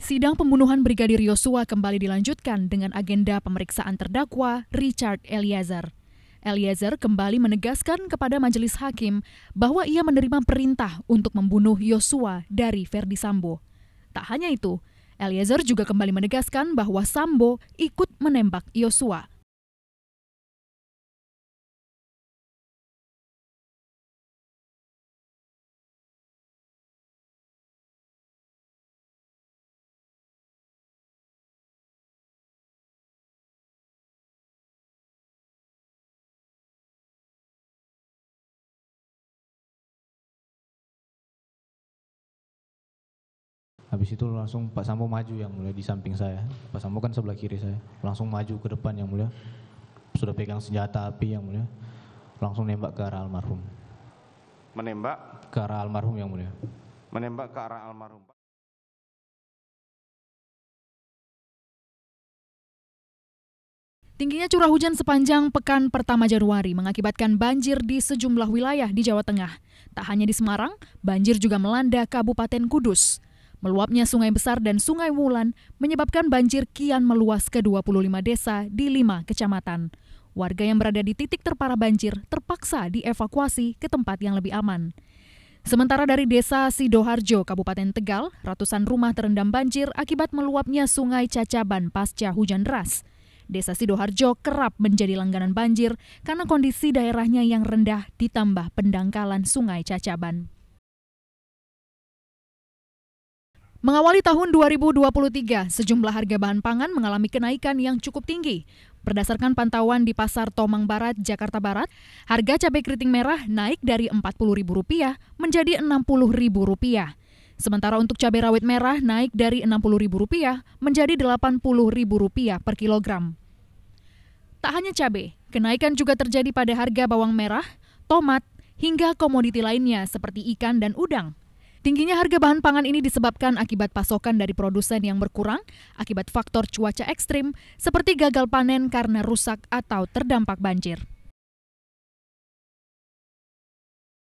Sidang pembunuhan Brigadir Yosua kembali dilanjutkan dengan agenda pemeriksaan terdakwa Richard Eliezer. Eliezer kembali menegaskan kepada majelis hakim bahwa ia menerima perintah untuk membunuh Yosua dari Verdi Sambo. Tak hanya itu, Eliezer juga kembali menegaskan bahwa Sambo ikut menembak Yosua. habis itu langsung Pak Sambo maju yang mulia di samping saya Pak Sambo kan sebelah kiri saya langsung maju ke depan yang mulia sudah pegang senjata api yang mulia langsung nembak ke arah almarhum menembak ke arah almarhum yang mulia menembak ke arah almarhum Tingginya curah hujan sepanjang pekan pertama Januari mengakibatkan banjir di sejumlah wilayah di Jawa Tengah. Tak hanya di Semarang, banjir juga melanda Kabupaten Kudus. Meluapnya sungai besar dan sungai Wulan menyebabkan banjir kian meluas ke 25 desa di lima kecamatan. Warga yang berada di titik terparah banjir terpaksa dievakuasi ke tempat yang lebih aman. Sementara dari desa Sidoharjo, Kabupaten Tegal, ratusan rumah terendam banjir akibat meluapnya sungai Cacaban pasca hujan deras. Desa Sidoharjo kerap menjadi langganan banjir karena kondisi daerahnya yang rendah ditambah pendangkalan sungai Cacaban. Mengawali tahun 2023, sejumlah harga bahan pangan mengalami kenaikan yang cukup tinggi. Berdasarkan pantauan di Pasar Tomang Barat, Jakarta Barat, harga cabai keriting merah naik dari Rp40.000 menjadi Rp60.000. Sementara untuk cabai rawit merah naik dari Rp60.000 menjadi Rp80.000 per kilogram. Tak hanya cabai, kenaikan juga terjadi pada harga bawang merah, tomat, hingga komoditi lainnya seperti ikan dan udang. Tingginya harga bahan pangan ini disebabkan akibat pasokan dari produsen yang berkurang, akibat faktor cuaca ekstrim, seperti gagal panen karena rusak atau terdampak banjir.